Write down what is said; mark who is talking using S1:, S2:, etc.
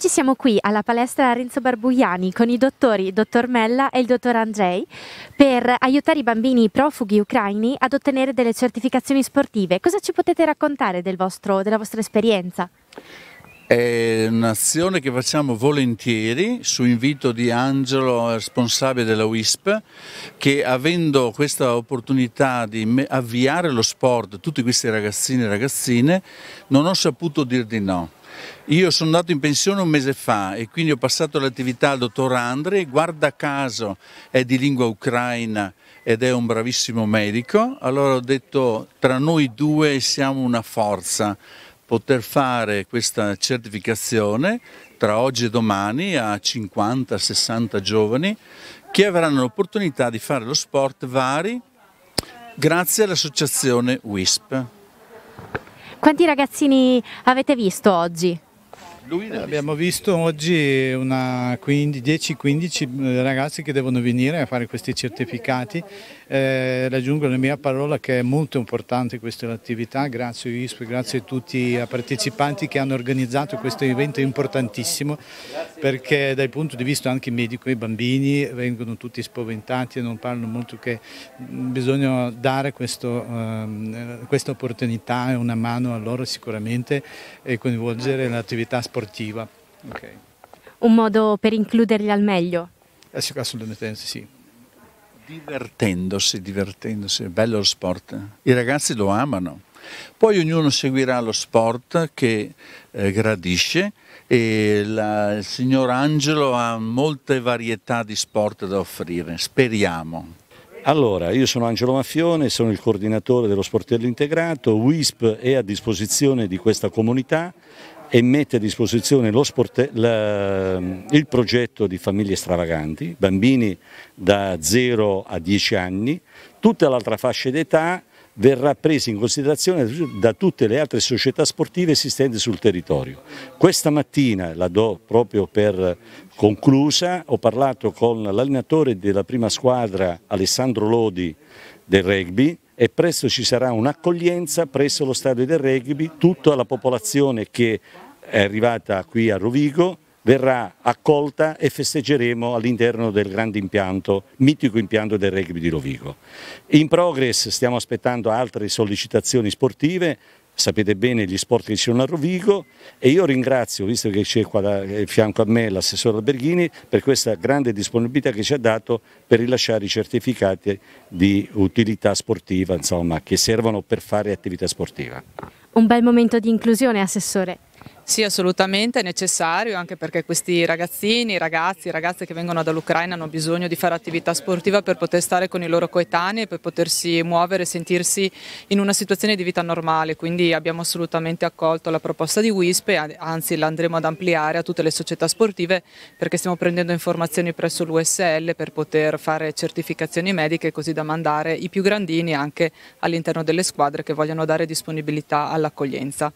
S1: Oggi siamo qui alla palestra Renzo Barbugliani con i dottori dottor Mella e il dottor Andrei per aiutare i bambini profughi ucraini ad ottenere delle certificazioni sportive. Cosa ci potete raccontare del vostro, della vostra esperienza?
S2: È un'azione che facciamo volentieri su invito di Angelo, responsabile della WISP, che avendo questa opportunità di avviare lo sport, tutti questi ragazzini e ragazzine, non ho saputo dir di no. Io sono andato in pensione un mese fa e quindi ho passato l'attività al dottor Andri, guarda caso è di lingua ucraina ed è un bravissimo medico, allora ho detto tra noi due siamo una forza poter fare questa certificazione tra oggi e domani a 50-60 giovani che avranno l'opportunità di fare lo sport vari grazie all'associazione WISP.
S1: Quanti ragazzini avete visto oggi?
S2: Lui eh, abbiamo visto oggi 10-15
S3: eh, ragazzi che devono venire a fare questi certificati. Eh, raggiungo la mia parola che è molto importante questa attività, grazie a ISP, grazie a tutti i partecipanti che hanno organizzato questo evento importantissimo perché dal punto di vista anche medico i bambini vengono tutti spaventati e non parlano molto che mm, bisogna dare questo, ehm, eh, questa opportunità e una mano a loro sicuramente e coinvolgere l'attività sportiva sportiva. Okay.
S1: Un modo per includerli al meglio?
S2: Assolutamente eh, sì. Divertendosi, divertendosi, è bello lo sport. I ragazzi lo amano. Poi ognuno seguirà lo sport che eh, gradisce e la, il signor Angelo ha molte varietà di sport da offrire, speriamo. Allora, io sono Angelo Maffione,
S4: sono il coordinatore dello Sportello Integrato, WISP è a disposizione di questa comunità e mette a disposizione la, il progetto di famiglie stravaganti, bambini da 0 a 10 anni, tutta l'altra fascia d'età verrà presa in considerazione da tutte le altre società sportive esistenti sul territorio. Questa mattina, la do proprio per conclusa, ho parlato con l'allenatore della prima squadra Alessandro Lodi del rugby, e presto ci sarà un'accoglienza presso lo stadio del rugby, tutta la popolazione che è arrivata qui a Rovigo verrà accolta e festeggeremo all'interno del grande impianto, mitico impianto del rugby di Rovigo. In progress stiamo aspettando altre sollecitazioni sportive sapete bene gli sport che ci sono a Rovigo e io ringrazio, visto che c'è qua da, eh, fianco a me l'assessore Alberghini, per questa grande disponibilità che ci ha dato per rilasciare i certificati di utilità sportiva, insomma, che servono per fare attività sportiva.
S1: Un bel momento di inclusione, Assessore.
S5: Sì, assolutamente, è necessario anche perché questi ragazzini, ragazzi, ragazze che vengono dall'Ucraina hanno bisogno di fare attività sportiva per poter stare con i loro coetanei e per potersi muovere e sentirsi in una situazione di vita normale. Quindi abbiamo assolutamente accolto la proposta di WISP e anzi l'andremo ad ampliare a tutte le società sportive perché stiamo prendendo informazioni presso l'USL per poter fare certificazioni mediche così da mandare i più grandini anche all'interno delle squadre che vogliono dare disponibilità all'accoglienza.